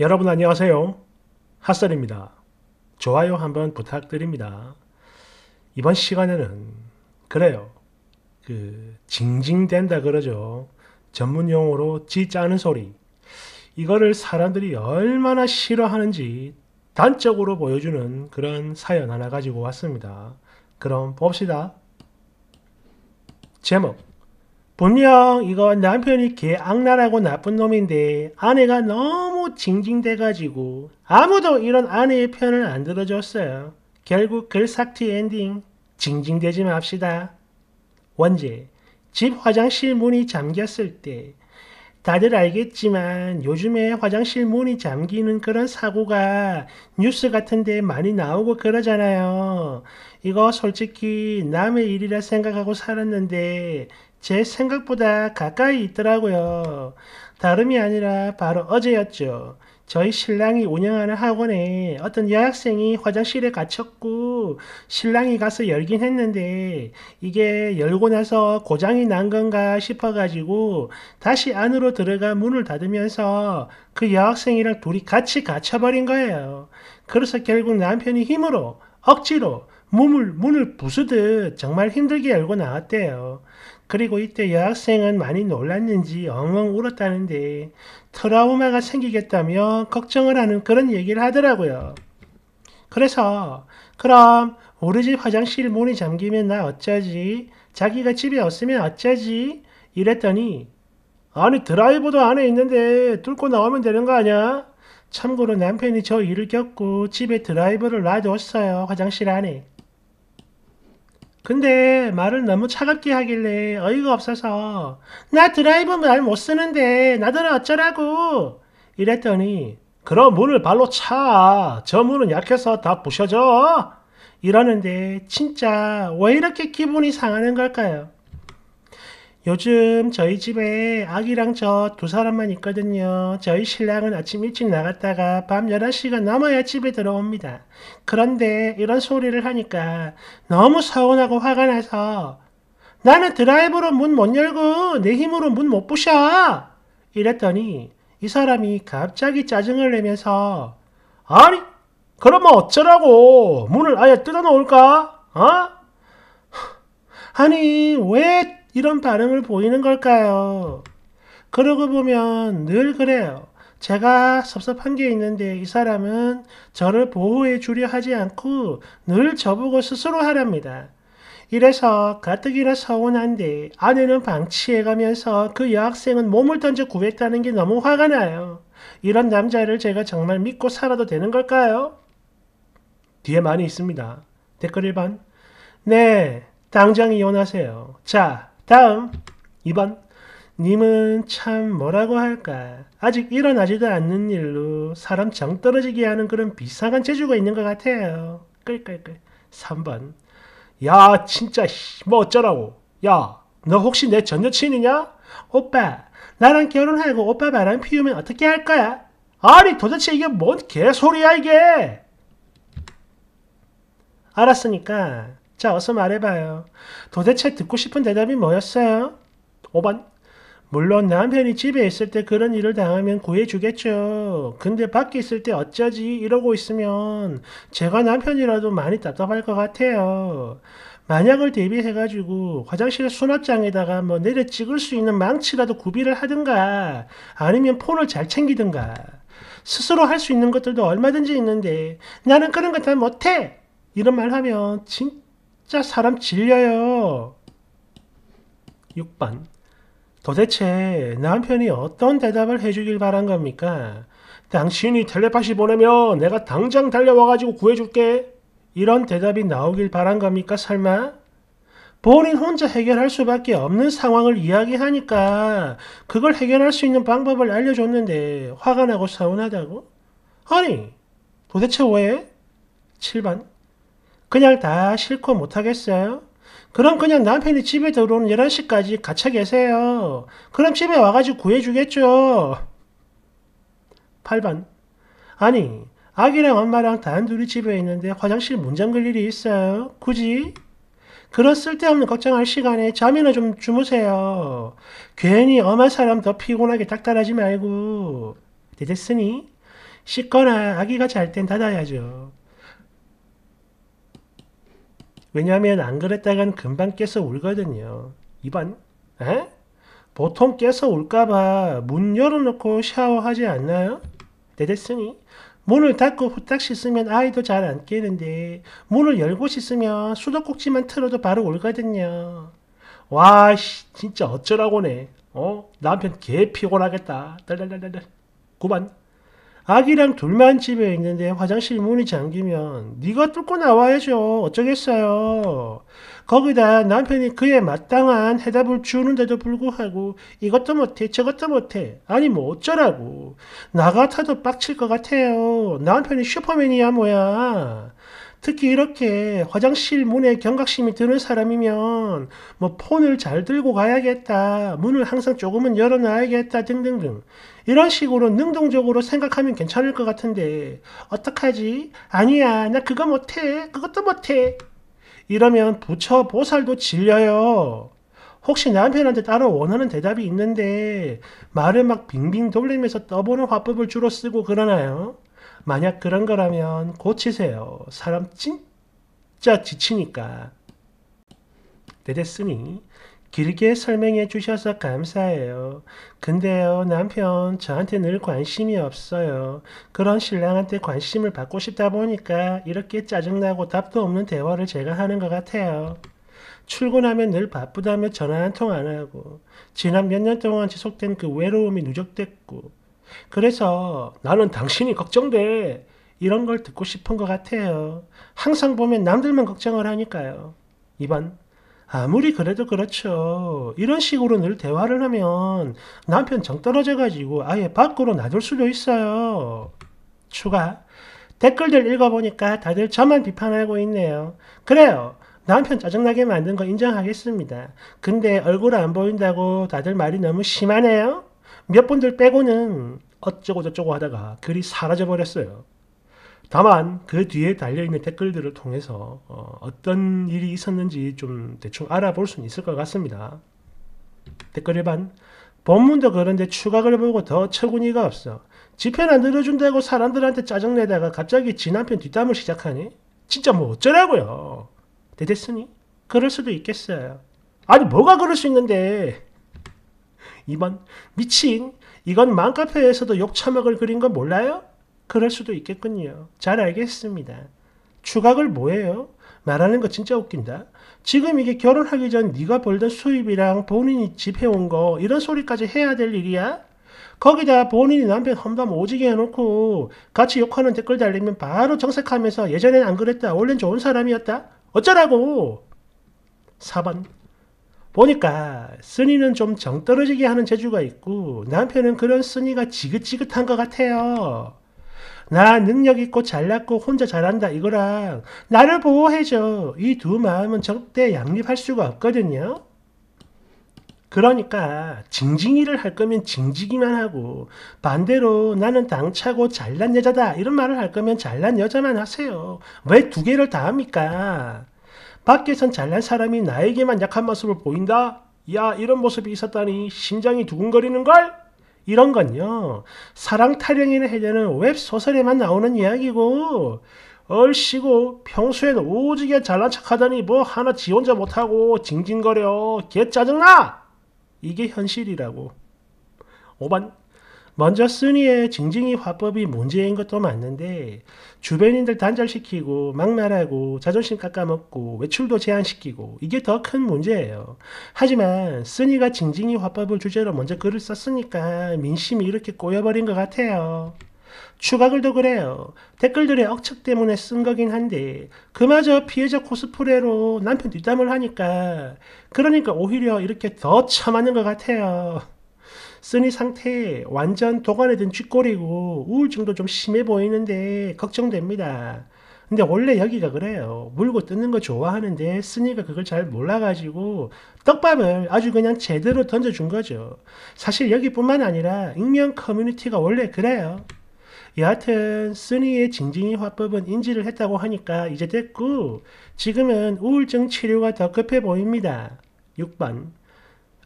여러분 안녕하세요. 핫설입니다. 좋아요 한번 부탁드립니다. 이번 시간에는 그래요. 그 징징댄다 그러죠. 전문 용어로 지 짜는 소리. 이거를 사람들이 얼마나 싫어하는지 단적으로 보여주는 그런 사연 하나 가지고 왔습니다. 그럼 봅시다. 제목 분명 이거 남편이 개 악랄하고 나쁜 놈인데 아내가 너무 징징대가지고 아무도 이런 아내의 편을 안 들어줬어요. 결국 글삭티 그 엔딩 징징대지 맙시다. 원제 집 화장실 문이 잠겼을 때 다들 알겠지만 요즘에 화장실 문이 잠기는 그런 사고가 뉴스 같은데 많이 나오고 그러잖아요. 이거 솔직히 남의 일이라 생각하고 살았는데 제 생각보다 가까이 있더라고요. 다름이 아니라 바로 어제였죠. 저희 신랑이 운영하는 학원에 어떤 여학생이 화장실에 갇혔고 신랑이 가서 열긴 했는데 이게 열고 나서 고장이 난 건가 싶어가지고 다시 안으로 들어가 문을 닫으면서 그 여학생이랑 둘이 같이 갇혀버린 거예요. 그래서 결국 남편이 힘으로 억지로 몸을 문을 부수듯 정말 힘들게 열고 나왔대요. 그리고 이때 여학생은 많이 놀랐는지 엉엉 울었다는데 트라우마가 생기겠다며 걱정을 하는 그런 얘기를 하더라고요. 그래서 그럼 우리 집 화장실 문이 잠기면 나 어쩌지? 자기가 집에 없으면 어쩌지? 이랬더니 아니 드라이버도 안에 있는데 뚫고 나오면 되는 거 아니야? 참고로 남편이 저 일을 겪고 집에 드라이버를 놔뒀어요. 화장실 안에. 근데 말을 너무 차갑게 하길래 어이가 없어서 나 드라이브 말 못 쓰는데 나더러 어쩌라고 이랬더니 그럼 문을 발로 차. 저 문은 약해서 다 부셔져. 이러는데 진짜 왜 이렇게 기분이 상하는 걸까요? 요즘 저희 집에 아기랑 저 두 사람만 있거든요. 저희 신랑은 아침 일찍 나갔다가 밤 11시가 넘어야 집에 들어옵니다. 그런데 이런 소리를 하니까 너무 서운하고 화가 나서 나는 드라이브로 문 못 열고 내 힘으로 문 못 부셔! 이랬더니 이 사람이 갑자기 짜증을 내면서 아니 그러면 어쩌라고 문을 아예 뜯어 놓을까? 어? 아니 왜 이런 반응을 보이는 걸까요? 그러고 보면 늘 그래요. 제가 섭섭한 게 있는데 이 사람은 저를 보호해 주려 하지 않고 늘 저보고 스스로 하랍니다. 이래서 가뜩이나 서운한데 아내는 방치해가면서 그 여학생은 몸을 던져 구했다는 게 너무 화가 나요. 이런 남자를 제가 정말 믿고 살아도 되는 걸까요? 뒤에 많이 있습니다. 댓글 1번. 네, 당장 이혼하세요. 자, 다음 2번 님은 참 뭐라고 할까 아직 일어나지도 않는 일로 사람 정 떨어지게 하는 그런 비상한 재주가 있는 것 같아요. 끌끌끌 3번 야 진짜 뭐 어쩌라고 야 너 혹시 내 전 여친이냐? 오빠 나랑 결혼하고 오빠 바람 피우면 어떻게 할 거야? 아니 도대체 이게 뭔 개소리야 이게 알았으니까 자, 어서 말해봐요. 도대체 듣고 싶은 대답이 뭐였어요? 5번. 물론 남편이 집에 있을 때 그런 일을 당하면 구해주겠죠. 근데 밖에 있을 때 어쩌지 이러고 있으면 제가 남편이라도 많이 답답할 것 같아요. 만약을 대비해가지고 화장실 수납장에다가 뭐 내려 찍을 수 있는 망치라도 구비를 하든가 아니면 폰을 잘 챙기든가 스스로 할 수 있는 것들도 얼마든지 있는데 나는 그런 거 다 못해! 이런 말 하면 진짜 진짜 사람 질려요. 6번 도대체 남편이 어떤 대답을 해주길 바란 겁니까? 당신이 텔레파시 보내면 내가 당장 달려와가지고 구해줄게. 이런 대답이 나오길 바란 겁니까, 설마? 본인 혼자 해결할 수밖에 없는 상황을 이야기하니까 그걸 해결할 수 있는 방법을 알려줬는데 화가 나고 서운하다고? 아니, 도대체 왜? 7번. 그냥 다 싫고 못하겠어요? 그럼 그냥 남편이 집에 들어오는 11시까지 갇혀 계세요. 그럼 집에 와가지고 구해주겠죠. 8번. 아니, 아기랑 엄마랑 단둘이 집에 있는데 화장실 문 잠글 일이 있어요. 굳이? 그런 쓸데없는 걱정할 시간에 잠이나 좀 주무세요. 괜히 엄한 사람 더 피곤하게 닥달하지 말고. 되셨으니? 씻거나 아기가 잘 땐 닫아야죠. 왜냐하면 안 그랬다간 금방 깨서 울거든요. 2번 에? 보통 깨서 울까봐 문 열어놓고 샤워하지 않나요? 네 됐으니 문을 닫고 후딱 씻으면 아이도 잘 안 깨는데 문을 열고 씻으면 수도꼭지만 틀어도 바로 울거든요. 와 씨, 진짜 어쩌라고네. 어? 남편 개 피곤하겠다. 딸딸딸딸. 9번 아기랑 둘만 집에 있는데 화장실 문이 잠기면 네가 뚫고 나와야죠. 어쩌겠어요. 거기다 남편이 그에 마땅한 해답을 주는데도 불구하고 이것도 못해 저것도 못해 아니 뭐 어쩌라고 나 같아도 빡칠 것 같아요. 남편이 슈퍼맨이야 뭐야. 특히 이렇게 화장실 문에 경각심이 드는 사람이면 뭐 폰을 잘 들고 가야겠다, 문을 항상 조금은 열어놔야겠다 등등등 이런 식으로 능동적으로 생각하면 괜찮을 것 같은데 어떡하지? 아니야 나 그거 못해 그것도 못해 이러면 부처 보살도 질려요. 혹시 남편한테 따로 원하는 대답이 있는데 말을 막 빙빙 돌리면서 떠보는 화법을 주로 쓰고 그러나요? 만약 그런 거라면 고치세요. 사람 진짜 지치니까. 데데으니 길게 설명해 주셔서 감사해요. 근데요, 남편 저한테 늘 관심이 없어요. 그런 신랑한테 관심을 받고 싶다 보니까 이렇게 짜증나고 답도 없는 대화를 제가 하는 것 같아요. 출근하면 늘 바쁘다며 전화 한 통 안 하고 지난 몇 년 동안 지속된 그 외로움이 누적됐고 그래서 나는 당신이 걱정돼. 이런 걸 듣고 싶은 것 같아요. 항상 보면 남들만 걱정을 하니까요. 2번. 아무리 그래도 그렇죠. 이런 식으로 늘 대화를 하면 남편 정 떨어져가지고 아예 밖으로 놔둘 수도 있어요. 추가. 댓글들 읽어보니까 다들 저만 비판하고 있네요. 그래요. 남편 짜증나게 만든 거 인정하겠습니다. 근데 얼굴 안 보인다고 다들 말이 너무 심하네요. 몇 분들 빼고는 어쩌고저쩌고 하다가 글이 사라져버렸어요. 다만 그 뒤에 달려있는 댓글들을 통해서 어, 떤 일이 있었는지 좀 대충 알아볼 수는 있을 것 같습니다. 댓글 1반 본문도 그런데 추각을 보고 더 처분이가 없어. 지표나 늘어준다고 사람들한테 짜증내다가 갑자기 지난편 뒷담을 시작하니? 진짜 뭐 어쩌라고요. 대대스니? 그럴 수도 있겠어요. 아니 뭐가 그럴 수 있는데 2번 미친 이건 맘카페에서도 욕처먹을 그린 거 몰라요? 그럴 수도 있겠군요. 잘 알겠습니다. 추각을 뭐예요? 말하는 거 진짜 웃긴다. 지금 이게 결혼하기 전 네가 벌던 수입이랑 본인이 집해온 거 이런 소리까지 해야 될 일이야? 거기다 본인이 남편 험담 오지게 해놓고 같이 욕하는 댓글 달리면 바로 정색하면서 예전엔 안 그랬다. 원래 좋은 사람이었다. 어쩌라고! 4번 보니까 쓰니는 좀 정떨어지게 하는 재주가 있고 남편은 그런 쓰니가 지긋지긋한 것 같아요. 나 능력 있고 잘났고 혼자 잘한다 이거랑 나를 보호해줘 이 두 마음은 절대 양립할 수가 없거든요. 그러니까 징징이를 할 거면 징징이만 하고 반대로 나는 당차고 잘난 여자다 이런 말을 할 거면 잘난 여자만 하세요. 왜 두 개를 다 합니까? 밖에선 잘난 사람이 나에게만 약한 모습을 보인다? 야 이런 모습이 있었다니 심장이 두근거리는걸? 이런 건요. 사랑 타령이나 해제는 웹소설에만 나오는 이야기고 얼씨고 평소엔 오지게 잘난 척하더니 뭐 하나 지 혼자 못하고 징징거려 개 짜증나! 이게 현실이라고. 5번 먼저 순위의 징징이 화법이 문제인 것도 맞는데 주변인들 단절시키고 막말하고 자존심 깎아먹고 외출도 제한시키고 이게 더 큰 문제예요. 하지만 순위가 징징이 화법을 주제로 먼저 글을 썼으니까 민심이 이렇게 꼬여버린 것 같아요. 추가 글도 그래요. 댓글들의 억측 때문에 쓴 거긴 한데 그마저 피해자 코스프레로 남편 뒷담을 하니까 그러니까 오히려 이렇게 더 처맞는 것 같아요. 쓰니 상태 완전 도관에든 쥐꼬리고 우울증도 좀 심해 보이는데 걱정됩니다. 근데 원래 여기가 그래요. 물고 뜯는 거 좋아하는데 쓰니가 그걸 잘 몰라가지고 떡밥을 아주 그냥 제대로 던져준 거죠. 사실 여기뿐만 아니라 익명 커뮤니티가 원래 그래요. 여하튼 쓰니의 징징이 화법은 인지를 했다고 하니까 이제 됐고 지금은 우울증 치료가 더 급해 보입니다. 6번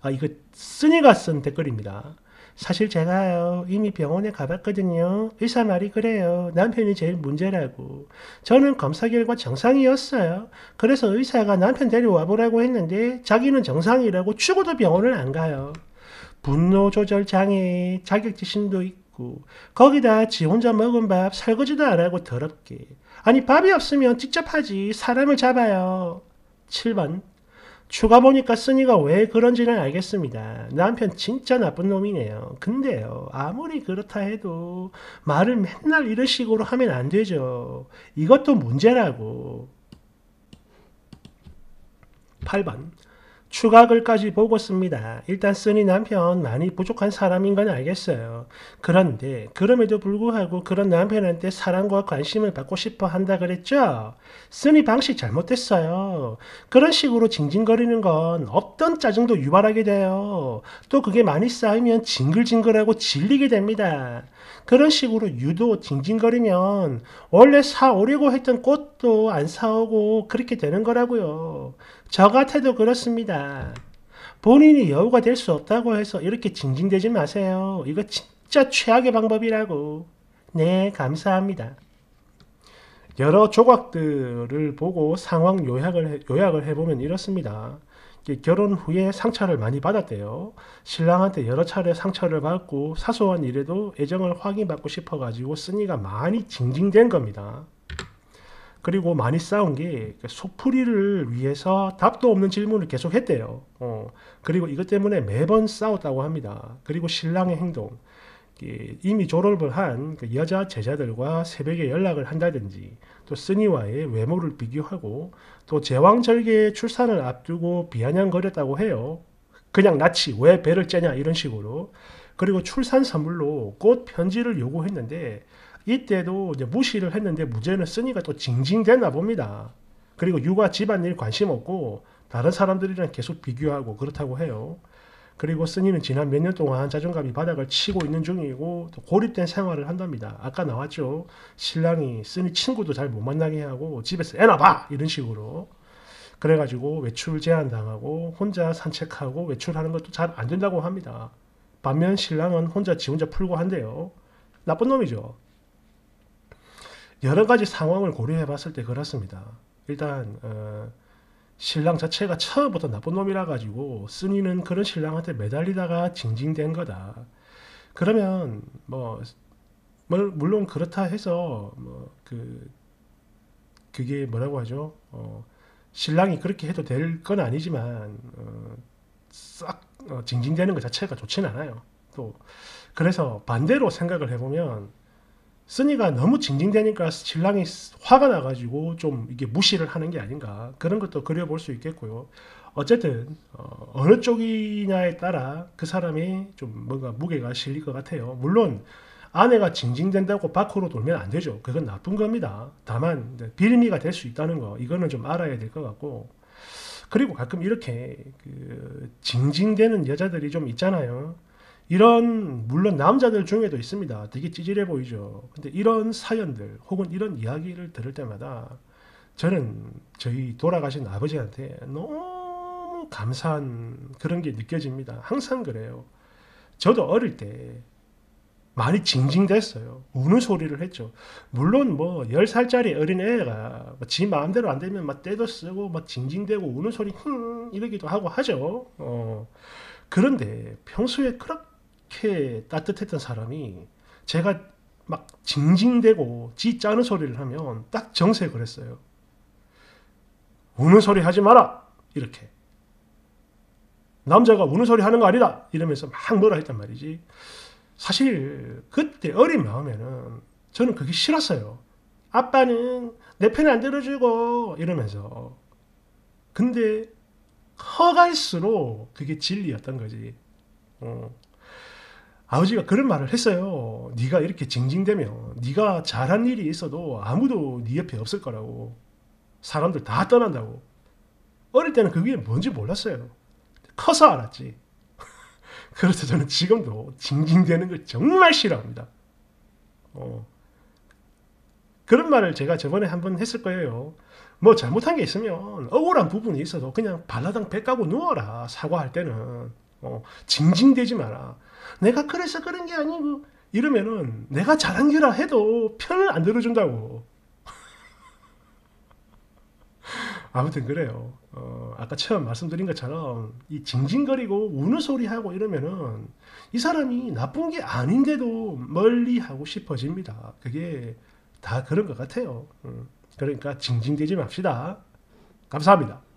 아, 이거 쓰니가 쓴 댓글입니다. 사실 제가요 이미 병원에 가봤거든요. 의사 말이 그래요. 남편이 제일 문제라고. 저는 검사 결과 정상이었어요. 그래서 의사가 남편 데려와 보라고 했는데 자기는 정상이라고 죽어도 병원을 안 가요. 분노 조절 장애, 자격지심도 있고 거기다 지 혼자 먹은 밥 설거지도 안 하고 더럽게. 아니 밥이 없으면 직접 하지 사람을 잡아요. 7번 추가 보니까 쓰니가 왜 그런지는 알겠습니다. 남편 진짜 나쁜 놈이네요. 근데요, 아무리 그렇다 해도 말을 맨날 이런 식으로 하면 안 되죠. 이것도 문제라고. 8번. 추가 글까지 보고 씁니다. 일단 쓰니 남편 많이 부족한 사람인 건 알겠어요. 그런데 그럼에도 불구하고 그런 남편한테 사랑과 관심을 받고 싶어 한다 그랬죠? 쓰니 방식 잘못됐어요. 그런 식으로 징징거리는 건 없던 짜증도 유발하게 돼요. 또 그게 많이 쌓이면 징글징글하고 질리게 됩니다. 그런 식으로 유도 징징거리면 원래 사오려고 했던 꽃도 안 사오고 그렇게 되는 거라고요. 저 같아도 그렇습니다. 본인이 여우가 될 수 없다고 해서 이렇게 징징대지 마세요. 이거 진짜 최악의 방법이라고. 네, 감사합니다. 여러 조각들을 보고 상황 요약을, 해, 요약을 해보면 이렇습니다. 결혼 후에 상처를 많이 받았대요. 신랑한테 여러 차례 상처를 받고 사소한 일에도 애정을 확인받고 싶어가지고 쓰니가 많이 징징댄 겁니다. 그리고 많이 싸운 게 그 소풀이를 위해서 답도 없는 질문을 계속 했대요. 어, 그리고 이것 때문에 매번 싸웠다고 합니다. 그리고 신랑의 행동, 이미 졸업을 한 그 여자 제자들과 새벽에 연락을 한다든지 또 쓰니와의 외모를 비교하고 또 제왕절개의 출산을 앞두고 비아냥거렸다고 해요. 그냥 낯이 왜 배를 째냐 이런 식으로 그리고 출산 선물로 꽃 편지를 요구했는데 이때도 이제 무시를 했는데 무죄는쓰니가또 징징대나 봅니다. 그리고 육아 집안일 관심 없고 다른 사람들이랑 계속 비교하고 그렇다고 해요. 그리고 쓰니는 지난 몇 년 동안 자존감이 바닥을 치고 있는 중이고 또 고립된 생활을 한답니다. 아까 나왔죠. 신랑이 쓰니 친구도 잘 못 만나게 하고 집에서 애나 봐! 이런 식으로. 그래가지고 외출 제한당하고 혼자 산책하고 외출하는 것도 잘 안 된다고 합니다. 반면 신랑은 혼자 지 혼자 풀고 한대요. 나쁜 놈이죠. 여러 가지 상황을 고려해 봤을 때 그렇습니다. 일단 어, 신랑 자체가 처음부터 나쁜 놈이라 가지고 쓴이는 그런 신랑한테 매달리다가 징징된 거다. 그러면 뭐, 뭐 물론 그렇다 해서 뭐그 그게 뭐라고 하죠? 어, 신랑이 그렇게 해도 될 건 아니지만 어, 싹 어, 징징대는 것 자체가 좋진 않아요. 또 그래서 반대로 생각을 해보면 쓰니가 너무 징징대니까 신랑이 화가 나가지고 좀 이게 무시를 하는 게 아닌가 그런 것도 그려볼 수 있겠고요. 어쨌든 어, 느 쪽이냐에 따라 그 사람이 좀 뭔가 무게가 실릴 것 같아요. 물론 아내가 징징댄다고 밖으로 돌면 안 되죠. 그건 나쁜 겁니다. 다만 빌미가 될 수 있다는 거 이거는 좀 알아야 될 것 같고 그리고 가끔 이렇게 그 징징대는 여자들이 좀 있잖아요. 이런 물론 남자들 중에도 있습니다. 되게 찌질해 보이죠. 근데 이런 사연들 혹은 이런 이야기를 들을 때마다 저는 저희 돌아가신 아버지한테 너무 감사한 그런 게 느껴집니다. 항상 그래요. 저도 어릴 때 많이 징징댔어요. 우는 소리를 했죠. 물론 뭐 10살짜리 어린애가 뭐 지 마음대로 안 되면 막 떼도 쓰고 막 징징대고 우는 소리 흥 이러기도 하고 하죠. 어. 그런데 평소에 그렇게 그렇게 따뜻했던 사람이 제가 막 징징대고 지 짜는 소리를 하면 딱 정색을 했어요. 우는 소리 하지 마라! 이렇게. 남자가 우는 소리 하는 거 아니다! 이러면서 막 뭐라 했단 말이지. 사실 그때 어린 마음에는 저는 그게 싫었어요. 아빠는 내편에안 들어주고 이러면서. 근데 커갈수록 그게 진리였던 거지. 어. 아버지가 그런 말을 했어요. 네가 이렇게 징징대면 네가 잘한 일이 있어도 아무도 네 옆에 없을 거라고. 사람들 다 떠난다고. 어릴 때는 그게 뭔지 몰랐어요. 커서 알았지. 그래서 저는 지금도 징징대는 걸 정말 싫어합니다. 어. 그런 말을 제가 저번에 한번 했을 거예요. 뭐 잘못한 게 있으면 억울한 부분이 있어도 그냥 발라당 배 까고 누워라. 사과할 때는. 어. 징징대지 마라. 내가 그래서 그런 게 아니고 이러면은 내가 잘한 게라 해도 편을 안 들어준다고. 아무튼 그래요. 어, 아까 처음 말씀드린 것처럼 이 징징거리고 우는 소리하고 이러면은 이 사람이 나쁜 게 아닌데도 멀리 하고 싶어집니다. 그게 다 그런 것 같아요. 음, 그러니까 징징대지 맙시다. 감사합니다.